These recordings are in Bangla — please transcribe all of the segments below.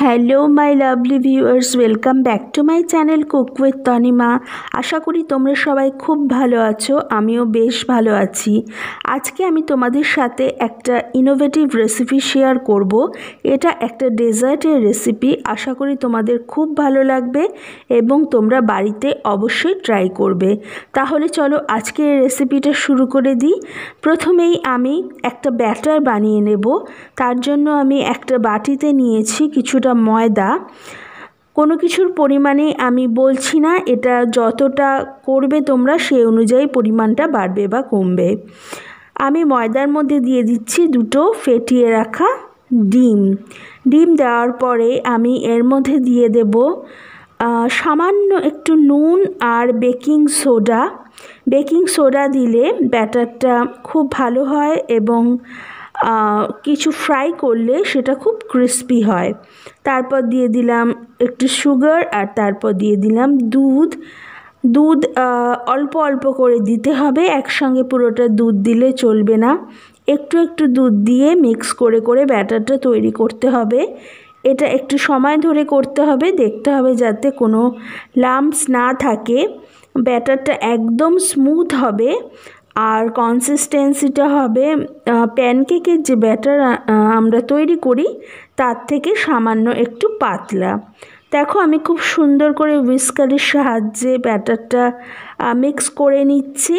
hello my lovely viewers welcome back to my channel cook with Tanima আশা করি তোমরা সবাই খুব ভালো আছো আমিও বেশ ভালো আছি আজকে আমি তোমাদের সাথে একটা ইনোভেটিভ রেসিপি শেয়ার করব এটা একটা ডেজার্টের রেসিপি আশা করি তোমাদের খুব ভালো লাগবে এবং তোমরা বাড়িতে অবশ্যই ট্রাই করবে তাহলে চলো আজকে রেসিপিটা শুরু করে দিই প্রথমেই আমি একটা ব্যাটার বানিয়ে নেব তার জন্য আমি একটা বাটিতে নিয়েছি কিছুটা কিছুটা ময়দা কোনো কিছুর পরিমাণে আমি বলছি না এটা যতটা করবে তোমরা সেই অনুযায়ী পরিমাণটা বাড়বে বা কমবে আমি ময়দার মধ্যে দিয়ে দিচ্ছি দুটো ফেটিয়ে রাখা ডিম ডিম দেওয়ার পরে আমি এর মধ্যে দিয়ে দেব সামান্য একটু নুন আর বেকিং সোডা বেকিং সোডা দিলে ব্যাটারটা খুব ভালো হয় এবং কিছু ফ্রাই করলে সেটা খুব ক্রিস্পি হয় তারপর দিয়ে দিলাম একটু সুগার আর তারপর দিয়ে দিলাম দুধ দুধ অল্প অল্প করে দিতে হবে একসঙ্গে পুরোটা দুধ দিলে চলবে না একটু একটু দুধ দিয়ে মিক্স করে করে ব্যাটারটা তৈরি করতে হবে এটা একটু সময় ধরে করতে হবে দেখতে হবে যাতে কোনো লাম্পস না থাকে ব্যাটারটা একদম স্মুথ হবে আর কনসিস্টেন্সিটা হবে প্যানকেকের যে ব্যাটার আমরা তৈরি করি তার থেকে সামান্য একটু পাতলা দেখো আমি খুব সুন্দর করে উইস্কারের সাহায্যে ব্যাটারটা মিক্স করে নিচ্ছি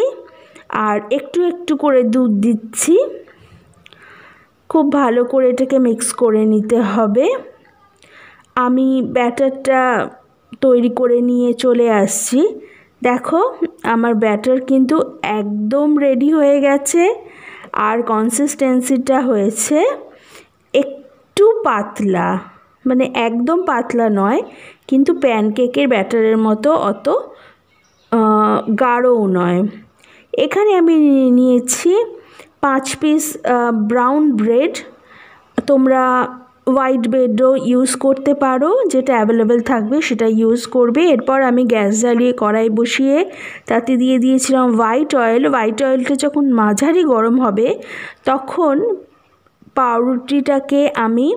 আর একটু একটু করে দুধ দিচ্ছি খুব ভালো করে এটাকে মিক্স করে নিতে হবে আমি ব্যাটারটা তৈরি করে নিয়ে চলে আসছি দেখো আমার ব্যাটার কিন্তু একদম রেডি হয়ে গেছে আর কনসিস্টেন্সিটা হয়েছে একটু পাতলা মানে একদম পাতলা নয় কিন্তু প্যানকেকের ব্যাটারের মতো অত গাঢ়ও নয় এখানে আমি নিয়েছি পাঁচ পিস ব্রাউন ব্রেড তোমরা হোয়াইট বেডও ইউজ করতে পারো যেটা অ্যাভেলেবেল থাকবে সেটা ইউজ করবে এরপর আমি গ্যাস জ্বালিয়ে কড়াই বসিয়ে তাতে দিয়ে দিয়েছিলাম হোয়াইট অয়েল হোয়াইট অয়েলটা যখন মাঝারি গরম হবে তখন পাউরুটিটাকে আমি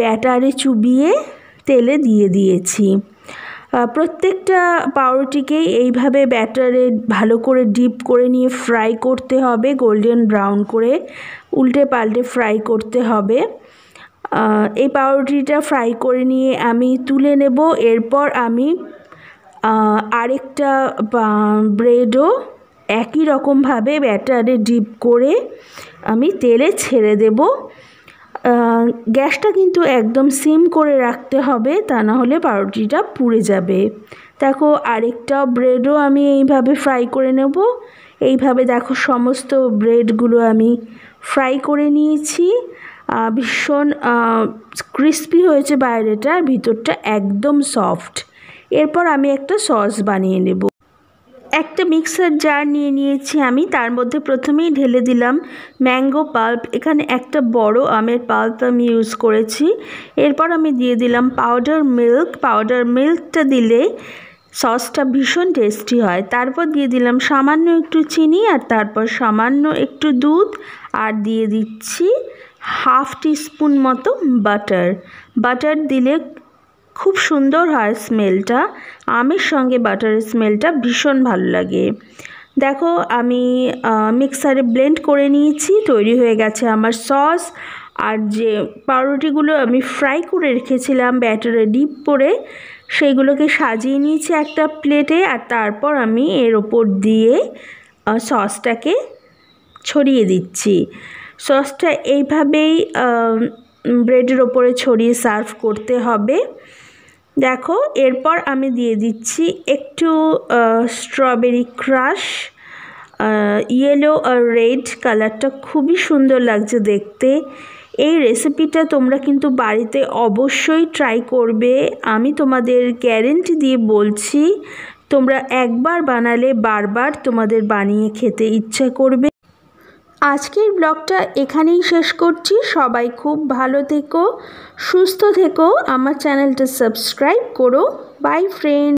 ব্যাটারে চুবিয়ে তেলে দিয়ে দিয়েছি প্রত্যেকটা পাউরুটিকেই এইভাবে ব্যাটারে ভালো করে ডিপ করে নিয়ে ফ্রাই করতে হবে গোল্ডেন ব্রাউন করে উল্টে পাল্টে ফ্রাই করতে হবে এই পাউরুটিটা ফ্রাই করে নিয়ে আমি তুলে নেব এরপর আমি আরেকটা ব্রেডও একই রকমভাবে ব্যাটারে ডিপ করে আমি তেলে ছেড়ে দেব গ্যাসটা কিন্তু একদম সিম করে রাখতে হবে তা না হলে পাউরুটিটা পুড়ে যাবে দেখো আরেকটা ব্রেডও আমি এইভাবে ফ্রাই করে নেব এইভাবে দেখো সমস্ত ব্রেডগুলো আমি ফ্রাই করে নিয়েছি ভীষণ ক্রিস্পি হয়েছে বাইরেটা আর ভিতরটা একদম সফট এরপর আমি একটা সস বানিয়ে নেব একটা মিক্সার জার নিয়ে নিয়েছি আমি তার মধ্যে প্রথমেই ঢেলে দিলাম ম্যাঙ্গো পাল্প এখানে একটা বড় আমের পাল্প আমি ইউজ করেছি এরপর আমি দিয়ে দিলাম পাউডার মিল্ক পাউডার মিল্কটা দিলে সসটা ভীষণ টেস্টি হয় তারপর দিয়ে দিলাম সামান্য একটু চিনি আর তারপর সামান্য একটু দুধ আর দিয়ে দিচ্ছি হাফ টিস্পুন মতো বাটার বাটার দিলে খুব সুন্দর হয় স্মেলটা আমের সঙ্গে বাটারের স্মেলটা ভীষণ ভালো লাগে দেখো আমি মিক্সারে ব্লেন্ড করে নিয়েছি তৈরি হয়ে গেছে আমার সস আর যে পাউরুটিগুলো আমি ফ্রাই করে রেখেছিলাম ব্যাটারে ডিপ করে সেইগুলোকে সাজিয়ে নিয়েছি একটা প্লেটে আর তারপর আমি এর ওপর দিয়ে সসটাকে ছড়িয়ে দিচ্ছি সসটা এইভাবেই ব্রেডের ওপরে ছড়িয়ে সার্ভ করতে হবে দেখো এরপর আমি দিয়ে দিচ্ছি একটু স্ট্রবেরি ক্রাশ ইয়েলো আর রেড কালারটা খুবই সুন্দর লাগছে দেখতে এই রেসিপিটা তোমরা কিন্তু বাড়িতে অবশ্যই ট্রাই করবে আমি তোমাদের গ্যারেন্টি দিয়ে বলছি তোমরা একবার বানালে বারবার তোমাদের বানিয়ে খেতে ইচ্ছা করবে আজকের ব্লগটা এখানেই শেষ করছি সবাই খুব ভালো থেকো সুস্থ থেকো আমার চ্যানেলটা সাবস্ক্রাইব করো বাই ফ্রেন্ড